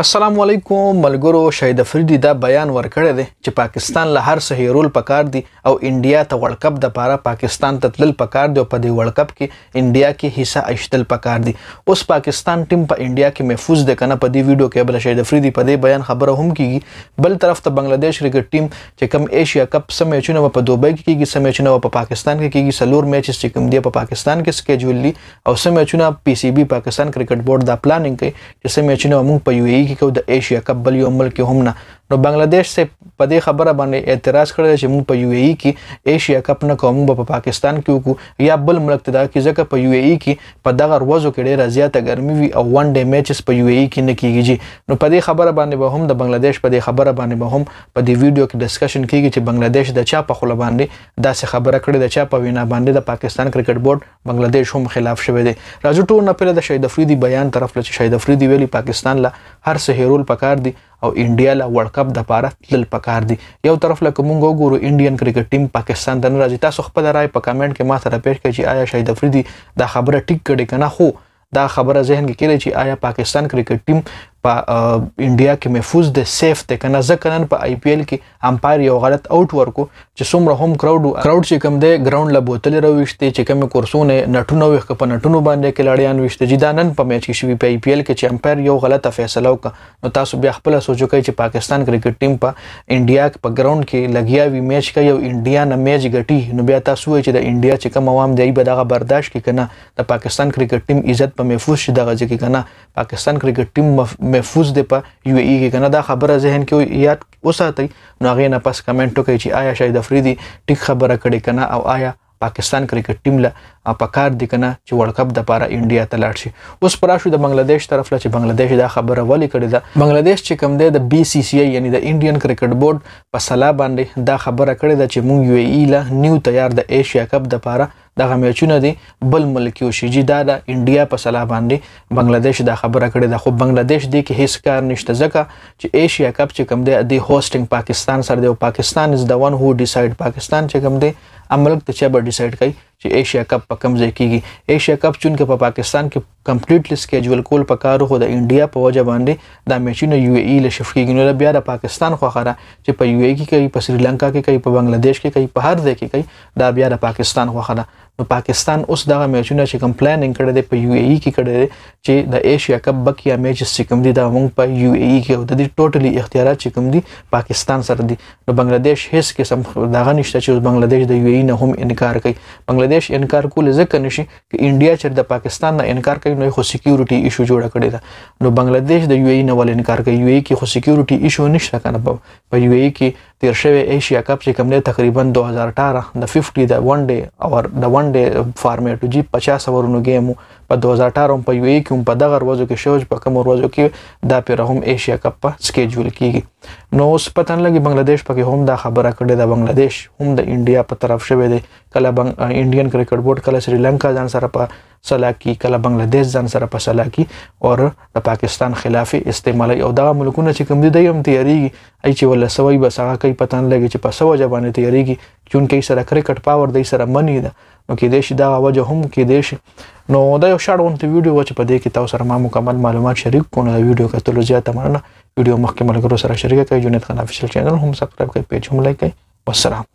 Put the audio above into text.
السلام علیکم ملګرو شهید افریدي دا بیان ورکړی دی چې پاکستان له هر څه هیرول پکار دی او انډیا ته ورلد کپ د پاره پاکستان ته تلل پکار دی او په دې ورلد کپ کې انډیا کې حصہ اخیستل پکار دی اوس پاکستان ټیم په پا انډیا کې محفوظ دی کنه په دې ویډیو کې بل شهید افریدي په دې بیان خبره هم کیږي بل طرف ته بنگلاديش کرکټ ټیم چې کم ایشیا کپ سمیچونه په دوبۍ کې کیږي سمیچونه په پاکستان کې کیږي سلور میچز چې کم دی په پاکستان کې سکیډول دي او سمیچونه پی سي بي پاکستان کرکټ بورډ دا پلانینګ کوي چې سمیچونه موږ په یو لګي کې کو د ایشیا کبل یو ملک هم نه نو بنگلاديش سه په دې خبره باندې اعتراض کړی چې موږ په یو ای کې ایشیا کپ نه کوم په پاکستان کې وکړو یا بل ملک ته دا کې ځکه په یو ای کې په دغه ورځو کې ډیره زیاته ګرمي وي او ون ډے میچز په یو ای کې نه کیږي نو په دې خبره باندې به هم د بنگلاديش په دې خبره باندې به هم په دې ویډیو کې ډسکشن کیږي چې بنگلاديش د چا په خله باندې داسې خبره کړې د چا په وینا باندې د پاکستان کرکټ بورډ بنگلاديش هم خلاف شوی دی راځو ټول نه پیله د شهید افریدي بیان طرف له شهید افریدي ویلي پاکستان له هر څه هیرول پکار دي او انډیا له ورلد کپ د پاره تل پکار دي یو طرف لکه مونږ وګورو انډین کرکټ ټیم پاکستان د ناراضي تاسو خپل رائے په کمنټ کې ما سره پېښ کړئ چې آیا شاهد افریدي دا خبره ټیک کړي کنه خو دا خبره ذهن کې کړي چې آیا پاکستان کرکټ ټیم په انډیا کې محفوظ دی سیف دی کنه ځکه نن په آی پی ایل کې امپایر یو غلط اوټ ورکو چې څومره هم کراود کراود چې کم دی ګراوند لا بوتل راوښتي چې کم کورسونه نټونه وښک په نټونو باندې کې لړیان وښته چې دا نن په میچ کې شوی په آی پی ایل کې چې امپایر یو غلطه فیصله وکړه نو تاسو بیا خپل سوچو کوي چې پاکستان کرکټ ټیم په انډیا په ګراوند کې لګیا وی میچ کې یو انډیا نه میچ غټي نو بیا تاسو چې د انډیا چې کم عوام دی به دغه برداشت کې کنه د پاکستان کرکټ ټیم عزت په محفوظ شي دغه ځکه کنه پاکستان کرکټ ټیم محفوظ دی په یو ای e کې کنه دا خبره ذهن کې یاد وساتئ نو هغه نه پس کمنټ وکړي چې آیا شاید افریدي ټیک خبره کړي کنه او آیا پاکستان کرکټ ټیم له په کار دي کنه چې ورلد کپ د پاره انډیا ته لاړ شي اوس پراشو د بنگلاديش طرف له چې بنگلاديش دا خبره ولی کړې ده بنگلاديش چې کوم دی د بي سي سي یعنی د انډین کرکټ بورډ په سلا باندې دا خبره کړې ده چې مونږ یو ای e له نیو تیار د ایشیا کپ د پاره دغه میچونه دي بل ملکي وشيږي دا د انډیا په سلا باندې بنگلاديش دا خبره کړې ده خو بنگلاديش دی کې هیڅ کار نشته ځکه چې ایشیا کپ چې کم دی د هوستنګ پاکستان سره دی او پاکستان از د ون هو ډیسایډ پاکستان چې کم دی هم ملک ته چا به ډیسایډ کوي چې ایشیا کپ په کم ځای کیږي ایشیا کپ چون کې په پاکستان کې کمپلیټلی سکیجول کول پکارو خو د انډیا په وجه باندې دا میچونه یو ای له شفت کیږي نو بیا د پاکستان خو خره چې په یو ای کې کوي په سریلانکا کې کوي په بنگلاديش کې کوي په هر ځای کې کوي دا بیا د پاکستان خو خره نو پاکستان اوس دغه میچونه چې کوم پلانینګ کړی دی په یو ای ای کې کړی دی چې د ایشیا کپ بکیا میچ سکم دي دا موږ په یو ای ای کې او د دې ټوټلی اختیارات چې کوم دي پاکستان سره دي نو بنگلاديش هیڅ قسم دغه نشته چې بنگلاديش د یو ای نه هم انکار کوي بنگلاديش انکار کول ځکه نشي چې انډیا چې د پاکستان نه انکار کوي نو خو سکیورټي ایشو جوړ کړی دی نو بنگلاديش د یو ای نه ول انکار کوي یو ای کې خو سکیورټي ایشو نشته کنه په یو ای کې تیر شوی ایشیا کپ چې کوم نه تقریبا 2018 د 50 د ون ډے اور د वन ډے فارمیټ جی 50 اورونو گیم په 2018 په یو ای کې په دغه ورځو کې شوج په کوم ورځو کې دا پیر هم ایشیا کپ په سکیډول کیږي نو اوس پتن لګي بنگلاديش په کې هم دا خبره کړې ده بنگلاديش هم د انډیا په طرف شوی دی کله انډین کرکټ بورډ کله سریلانکا ځان سره په صلاح کی کله بنگلاديش ځان سره په صلاح کی او د پاکستان خلاف استعمالي او دغه ملکونه چې کوم دي د هم تیاریږي ای چې ولا سوي بس هغه کوي پتان لګي چې په سوجه باندې تیاریږي چون کې سره کرکټ پاور دی سره منی ده نو کې دیش دا وجه هم کې دیش نو دا یو شاړون ته ویډیو واچ په دې کې تاسو سره ما مکمل معلومات شریک کوم دا ویډیو کتلو زیاته مرنه ویډیو مخکې ملګرو سره شریک کړئ یونیت خان افیشل چینل هم سبسکرایب کړئ پیج هم لایک کړئ والسلام